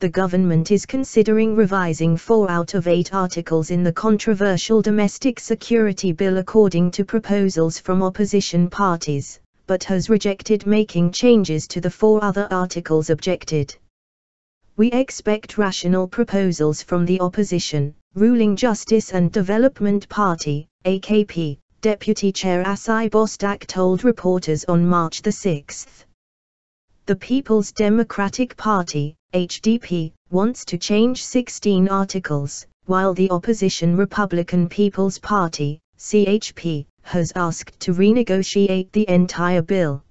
the government is considering revising four out of eight articles in the controversial Domestic Security Bill according to proposals from opposition parties, but has rejected making changes to the four other articles objected. We expect rational proposals from the opposition, ruling Justice and Development Party, AKP, Deputy Chair Asai Bostak told reporters on March 6. The People's Democratic Party, HDP, wants to change 16 articles, while the opposition Republican People's Party, CHP, has asked to renegotiate the entire bill.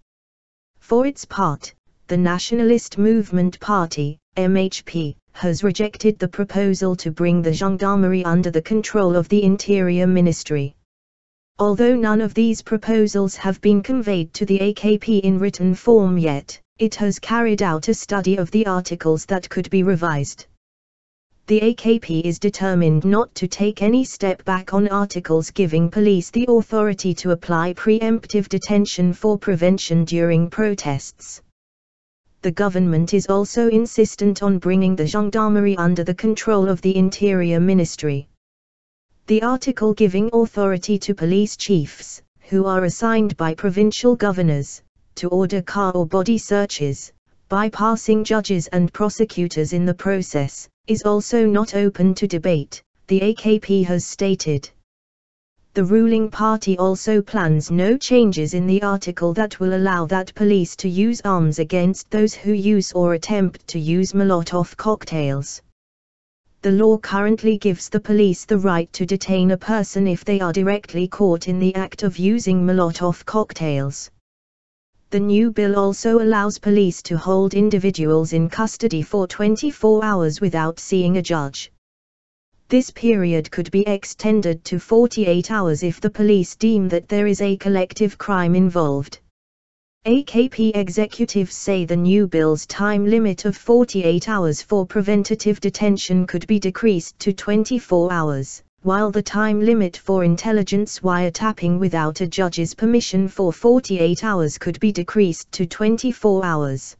For its part, the Nationalist Movement Party, MHP, has rejected the proposal to bring the gendarmerie under the control of the Interior Ministry. Although none of these proposals have been conveyed to the AKP in written form yet, it has carried out a study of the articles that could be revised. The AKP is determined not to take any step back on articles giving police the authority to apply preemptive detention for prevention during protests. The government is also insistent on bringing the gendarmerie under the control of the Interior Ministry. The article giving authority to police chiefs, who are assigned by provincial governors, to order car or body searches, bypassing judges and prosecutors in the process, is also not open to debate, the AKP has stated. The ruling party also plans no changes in the article that will allow that police to use arms against those who use or attempt to use Molotov cocktails. The law currently gives the police the right to detain a person if they are directly caught in the act of using Molotov cocktails. The new bill also allows police to hold individuals in custody for 24 hours without seeing a judge. This period could be extended to 48 hours if the police deem that there is a collective crime involved. AKP executives say the new bill's time limit of 48 hours for preventative detention could be decreased to 24 hours while the time limit for intelligence wiretapping without a judge's permission for 48 hours could be decreased to 24 hours.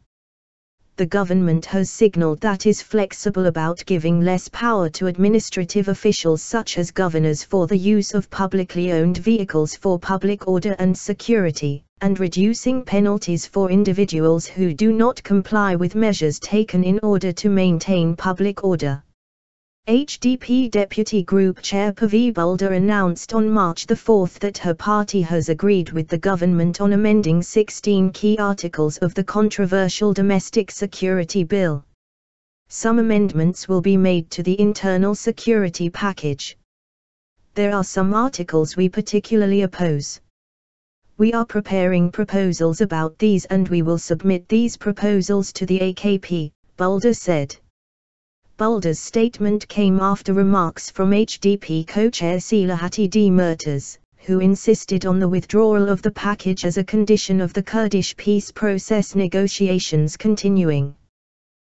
The government has signaled that is flexible about giving less power to administrative officials such as governors for the use of publicly owned vehicles for public order and security, and reducing penalties for individuals who do not comply with measures taken in order to maintain public order. HDP Deputy Group Chair Pavi Bulder announced on March 4 that her party has agreed with the government on amending 16 key articles of the controversial Domestic Security Bill. Some amendments will be made to the internal security package. There are some articles we particularly oppose. We are preparing proposals about these and we will submit these proposals to the AKP, Bulder said. Boulder's statement came after remarks from HDP co-chair Silahati D. Mertens, who insisted on the withdrawal of the package as a condition of the Kurdish peace process negotiations continuing.